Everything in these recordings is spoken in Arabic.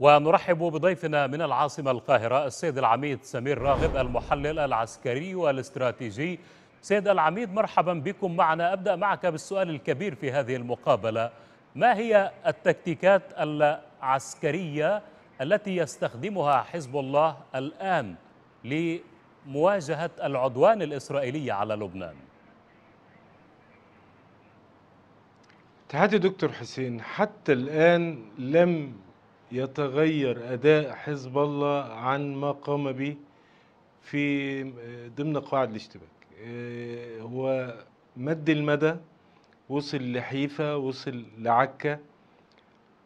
ونرحب بضيفنا من العاصمة القاهرة السيد العميد سمير راغب المحلل العسكري والاستراتيجي سيد العميد مرحبا بكم معنا أبدأ معك بالسؤال الكبير في هذه المقابلة ما هي التكتيكات العسكرية التي يستخدمها حزب الله الآن لمواجهة العدوان الإسرائيلي على لبنان تحدي دكتور حسين حتى الآن لم يتغير أداء حزب الله عن ما قام به في ضمن قواعد الاشتباك آه، هو مد المدى وصل لحيفا وصل لعكا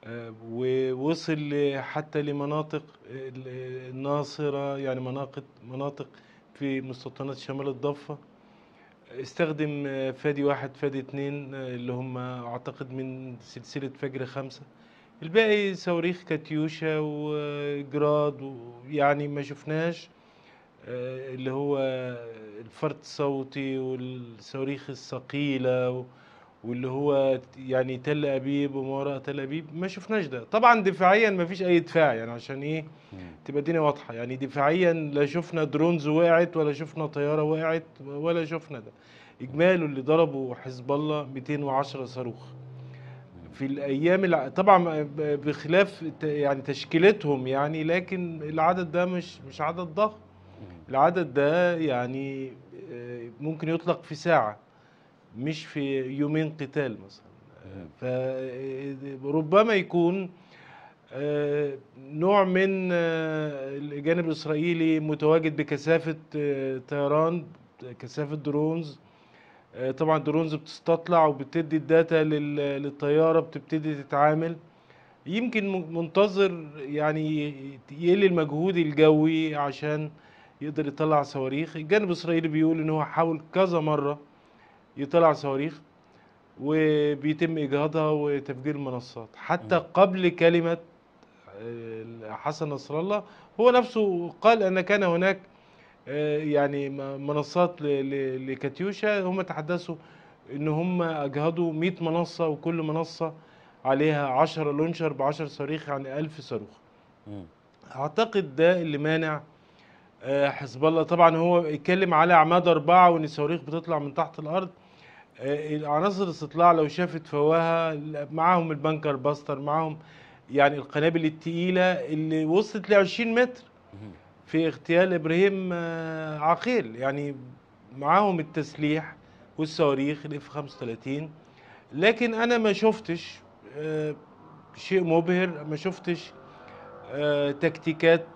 آه، ووصل حتى لمناطق الناصرة آه، يعني مناطق مناطق في مستوطنات شمال الضفة استخدم فادي واحد فادي اتنين اللي هم اعتقد من سلسلة فجر خمسة الباقي صواريخ كاتيوشا وجراد ويعني ما شفناش آه، اللي هو الفرد الصوتي والصواريخ الثقيلة واللي هو يعني تل أبيب وما وراء تل أبيب ما شفناش ده طبعا دفاعيا ما فيش أي دفاع يعني عشان إيه تبقى الدنيا واضحة يعني دفاعيا لا شفنا درونز وقعت ولا شفنا طيارة وقعت ولا شفنا ده إجماله اللي ضربه حزب الله 210 صاروخ في الايام طبعا بخلاف يعني تشكيلتهم يعني لكن العدد ده مش مش عدد ضخم العدد ده يعني آه، ممكن يطلق في ساعه مش في يومين قتال مثلا فربما يكون آه، نوع من آه، الجانب الاسرائيلي متواجد بكثافه طيران كثافه درونز آه، طبعا درونز بتستطلع وبتدي الداتا للطيارة بتبتدي تتعامل يمكن منتظر يعني يقل المجهود الجوي عشان يقدر يطلع صواريخ الجانب الإسرائيلي بيقول إن هو حاول كذا مرة يطلع صواريخ وبيتم إجهاضها وتفجير المنصات حتى قبل كلمة آه، حسن نصر الله هو نفسه قال أن كان هناك آه، يعني منصات لكاتيوشا هم تحدثوا ان هم اجهضوا 100 منصه وكل منصه عليها 10 لونشر ب 10 صاروخ يعني 1000 صاروخ اعتقد ده اللي مانع آه، حزب الله طبعا هو اتكلم على اعماد اربعه وان الصواريخ بتطلع من تحت الارض آه، عناصر الاستطلاع لو شافت فواها معاهم البنكر باستر معاهم يعني القنابل الثقيله اللي وصلت ل 20 متر في اغتيال ابراهيم آه، عقيل يعني معاهم التسليح والصواريخ الاف 35 لكن انا ما شفتش آه، شيء مبهر ما شفتش آه، تكتيكات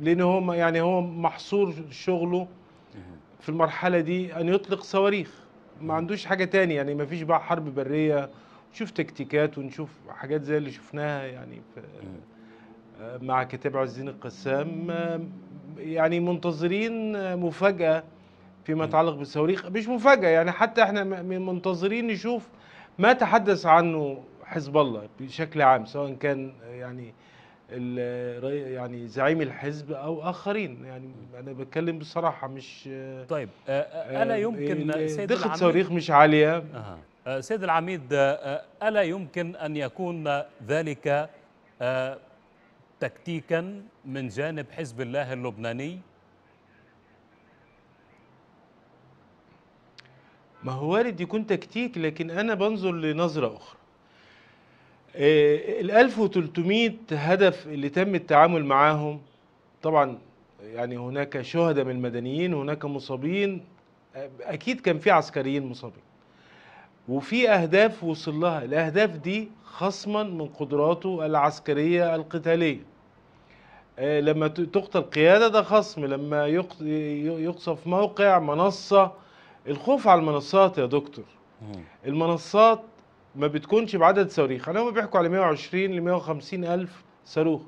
لان هو يعني هو محصور شغله في المرحله دي ان يطلق صواريخ ما عندوش حاجه ثانيه يعني ما فيش بقى حرب بريه نشوف تكتيكات ونشوف حاجات زي اللي شفناها يعني في مع كتاب عز الدين القسام يعني منتظرين مفاجأة فيما يتعلق بالصواريخ مش مفاجأة يعني حتى احنا منتظرين نشوف ما تحدث عنه حزب الله بشكل عام سواء كان يعني يعني زعيم الحزب او اخرين يعني انا بتكلم بصراحه مش طيب آه، آه، آه، الا يمكن سيد دقه صواريخ مش عاليه أه. سيد العميد الا يمكن ان يكون ذلك تكتيكا من جانب حزب الله اللبناني؟ ما هو وارد يكون تكتيك لكن أنا بنظر لنظرة أخرى آه، ال 1300 هدف اللي تم التعامل معاهم طبعا يعني هناك شهداء من المدنيين هناك مصابين اكيد كان في عسكريين مصابين وفي اهداف وصل لها الاهداف دي خصما من قدراته العسكريه القتاليه إيه، لما تقتل قيادة ده خصم لما يقصف موقع منصة الخوف على المنصات يا دكتور المنصات ما بتكونش بعدد صواريخ انا هم بيحكوا على 120 ل 150 الف صاروخ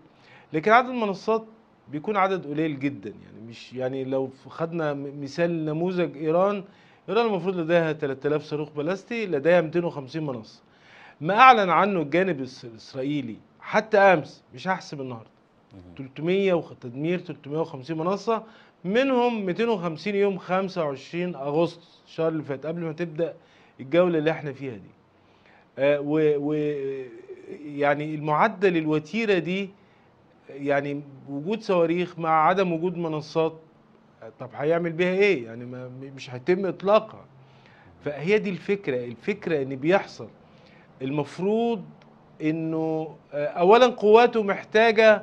لكن عدد المنصات بيكون عدد قليل جدا يعني مش يعني لو خدنا مثال نموذج ايران ايران المفروض لديها 3000 صاروخ بلاستي لديها 250 منصه ما اعلن عنه الجانب الاسرائيلي حتى امس مش هحسب النهارده 300 وتدمير 350 منصه منهم 250 يوم 25 اغسطس الشهر اللي فات قبل ما تبدا الجوله اللي احنا فيها دي آه، و, و يعني المعدل الوتيره دي يعني وجود صواريخ مع عدم وجود منصات طب هيعمل بيها ايه يعني ما مش هيتم اطلاقها فهي دي الفكره الفكره ان بيحصل المفروض انه آه، اولا قواته محتاجه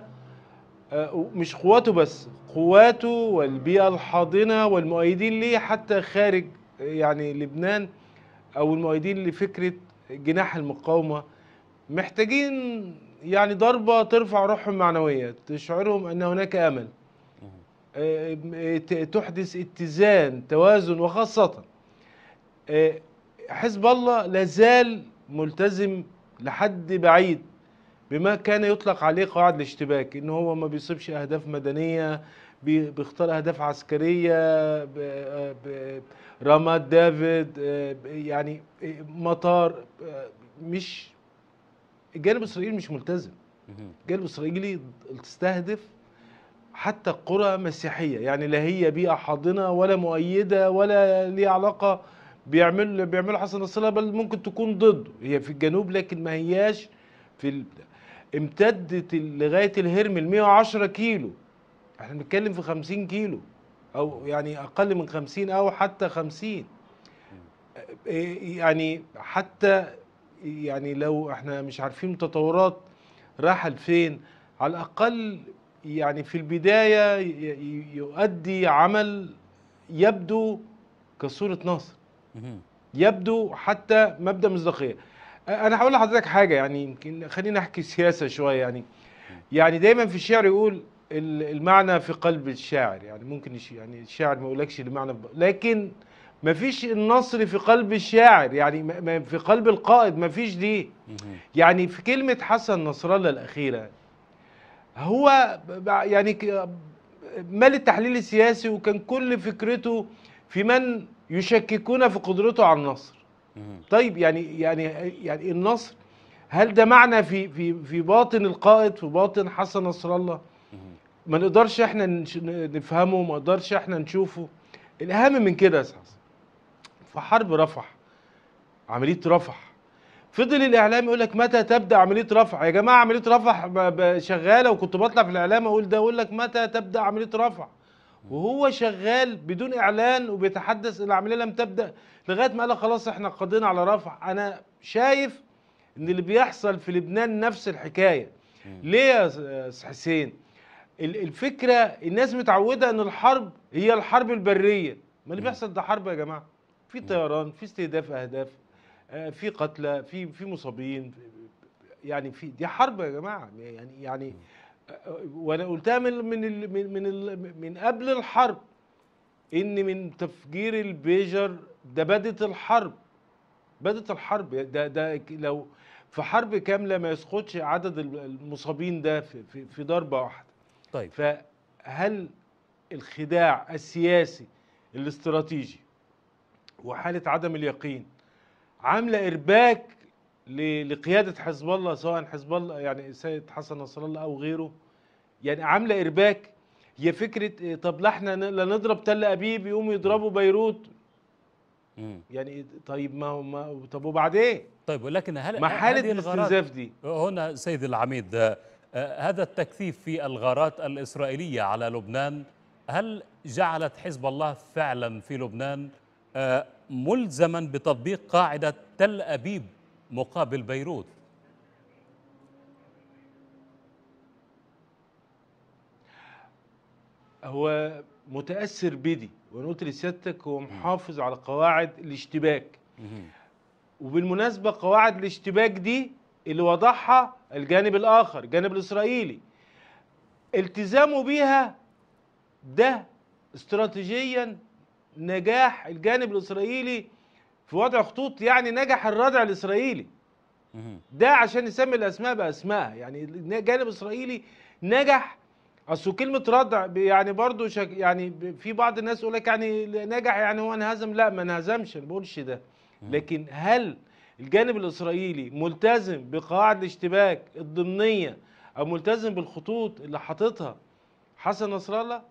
آه، مش قواته بس قواته والبيئة الحاضنة والمؤيدين ليه حتى خارج آه، يعني لبنان أو المؤيدين لفكرة جناح المقاومة محتاجين يعني ضربة ترفع روحهم معنوية تشعرهم أن هناك أمل آه، تحدث اتزان توازن وخاصة حزب الله لازال ملتزم لحد بعيد بما كان يطلق عليه قواعد الاشتباك ان هو ما بيصيبش اهداف مدنيه بيختار اهداف عسكريه رامات دافيد آه، يعني آه، مطار آه، مش الجانب الاسرائيلي مش ملتزم الجانب الاسرائيلي تستهدف حتى قرى مسيحيه يعني لا هي بيئه حاضنه ولا مؤيده ولا ليها علاقه بيعمل بيعملوا حسن نصرها بل ممكن تكون ضده هي في الجنوب لكن ما هياش في امتدت لغايه الهرم ال 110 كيلو احنا بنتكلم في 50 كيلو او يعني اقل من 50 او حتى 50 إيه، إيه، يعني حتى يعني لو احنا مش عارفين تطورات رحل فين على الاقل يعني في البدايه يؤدي عمل يبدو كصوره ناصر يبدو حتى مبدا مصداقيه انا هقول لحضرتك حاجه يعني يمكن خلينا احكي سياسه شويه يعني يعني دايما في الشعر يقول المعنى في قلب الشاعر يعني ممكن يعني الشاعر ما يقولكش المعنى لكن ما فيش النصر في قلب الشاعر يعني في قلب القائد ما فيش دي يعني في كلمه حسن نصر الله الاخيره هو يعني مال التحليل السياسي وكان كل فكرته في من يشككون في قدرته على النصر طيب يعني يعني يعني النصر هل ده معنى في في في باطن القائد في باطن حسن نصر الله ما نقدرش احنا نفهمه ما نقدرش احنا نشوفه الاهم من كده يا استاذ في حرب رفح عمليه رفح فضل الاعلام يقول لك متى تبدا عمليه رفح يا جماعه عمليه رفح شغاله وكنت بطلع في الاعلام اقول ده اقول لك متى تبدا عمليه رفح وهو شغال بدون اعلان وبيتحدث العمليه لم تبدا لغايه ما قال خلاص احنا قضينا على رفع انا شايف ان اللي بيحصل في لبنان نفس الحكايه ليه يا حسين الفكره الناس متعوده ان الحرب هي الحرب البريه ما اللي بيحصل ده حرب يا جماعه في طيران في استهداف اهداف آه، في قتلى في في مصابين يعني في دي حرب يا جماعه يعني يعني آه، وانا قلتها من من من من قبل الحرب ان من تفجير البيجر ده بدت الحرب بدت الحرب ده ده لو في حرب كامله ما يسقطش عدد المصابين ده في, في, في ضربه واحده طيب فهل الخداع السياسي الاستراتيجي وحاله عدم اليقين عامله ارباك لقياده حزب الله سواء حزب الله يعني السيد حسن نصر الله او غيره يعني عامله ارباك هي فكره إيه، طب لا احنا لا نضرب تل ابيب يقوموا يضربوا بيروت مم. يعني طيب ما هو ما طب وبعدين طيب ولكن هل ما حاله الاستنزاف دي هنا سيد العميد آه، آه، هذا التكثيف في الغارات الاسرائيليه على لبنان هل جعلت حزب الله فعلا في لبنان آه، ملزما بتطبيق قاعده تل ابيب مقابل بيروت هو متاثر بدي وانا قلت لسيادتك هو محافظ على قواعد الاشتباك وبالمناسبه قواعد الاشتباك دي اللي وضعها الجانب الاخر الجانب الاسرائيلي التزامه بيها ده استراتيجيا نجاح الجانب الاسرائيلي في وضع خطوط يعني نجح الردع الاسرائيلي ده عشان نسمي الاسماء باسمائها يعني الجانب الاسرائيلي نجح اصل كلمه ردع يعني برضو شك يعني في بعض الناس يقول لك يعني نجح يعني هو انهزم لا ما انهزمش ما بقولش ده لكن هل الجانب الاسرائيلي ملتزم بقواعد الاشتباك الضمنيه او ملتزم بالخطوط اللي حاططها حسن نصر الله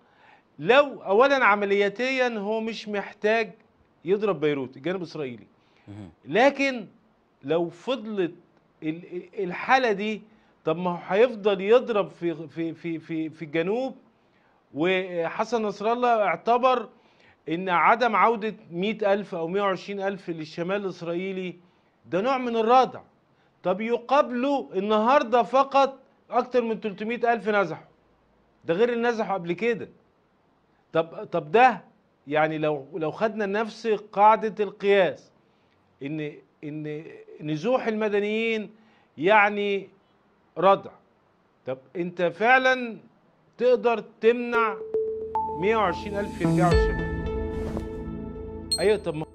لو اولا عملياتيا هو مش محتاج يضرب بيروت الجانب الاسرائيلي لكن لو فضلت الحاله دي طب ما هو هيفضل يضرب في في في في في الجنوب وحسن نصر الله اعتبر ان عدم عوده 100000 او 120000 للشمال الاسرائيلي ده نوع من الردع طب يقابله النهارده فقط اكتر من 300000 نزحوا ده غير اللي نزحوا قبل كده طب طب ده يعني لو لو خدنا نفس قاعده القياس ان ان نزوح المدنيين يعني ردع طب انت فعلا تقدر تمنع 120 الف يرجعوا الشمال ايوه طب